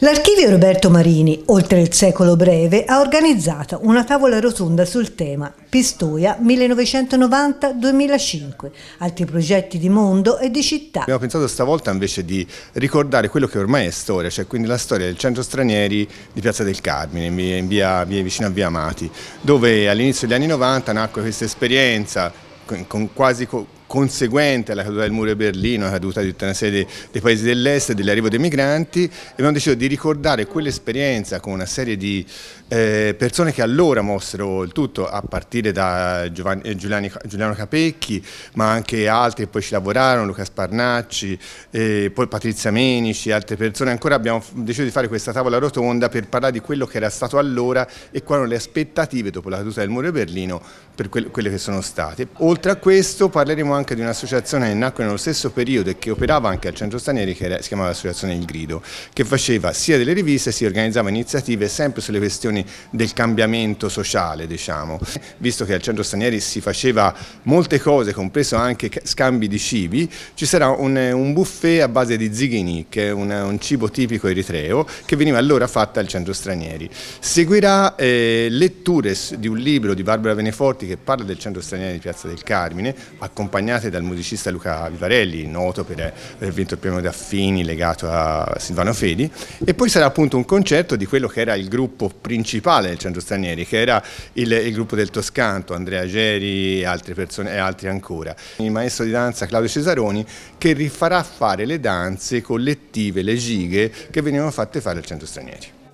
L'archivio Roberto Marini, oltre il secolo breve, ha organizzato una tavola rotonda sul tema Pistoia 1990-2005, altri progetti di mondo e di città. Abbiamo pensato stavolta invece di ricordare quello che ormai è storia, cioè quindi la storia del centro stranieri di Piazza del Carmine, in via, via vicino a Via Amati, dove all'inizio degli anni 90 nacque questa esperienza con quasi conseguente alla caduta del muro di Berlino, alla caduta di tutta una serie dei, paesi dell'est e dell'arrivo dei migranti, abbiamo deciso di ricordare quell'esperienza con una serie di eh, persone che allora mossero il tutto, a partire da Giovanni, eh, Giuliani, Giuliano Capecchi, ma anche altri che poi ci lavorarono, Luca Sparnacci, eh, poi Patrizia Menici, altre persone ancora. Abbiamo deciso di fare questa tavola rotonda per parlare di quello che era stato allora e quali erano le aspettative dopo la caduta del muro di Berlino per quelle che sono state. Oltre a questo parleremo anche di un'associazione che nacque nello stesso periodo e che operava anche al centro stranieri che era, si chiamava l'associazione Il Grido, che faceva sia delle riviste si organizzava iniziative sempre sulle questioni del cambiamento sociale, diciamo. Visto che al centro stranieri si faceva molte cose, compreso anche scambi di cibi, ci sarà un, un buffet a base di zighini, che è un, un, cibo tipico eritreo, che veniva allora fatta al centro stranieri. Seguirà eh, letture di un libro di Barbara Veneforti che parla del centro stranieri di Piazza del Carmine, accompagnato accompagnate dal musicista Luca Vivarelli, noto per aver vinto il premio Daffini legato a Silvano Fedi, e poi sarà appunto un concerto di quello che era il gruppo principale del Centro Stranieri, che era il, il gruppo del Toscanto, Andrea Geri persone, e altri ancora. Il maestro di danza Claudio Cesaroni che rifarà fare le danze collettive, le gighe che venivano fatte fare al Centro Stranieri.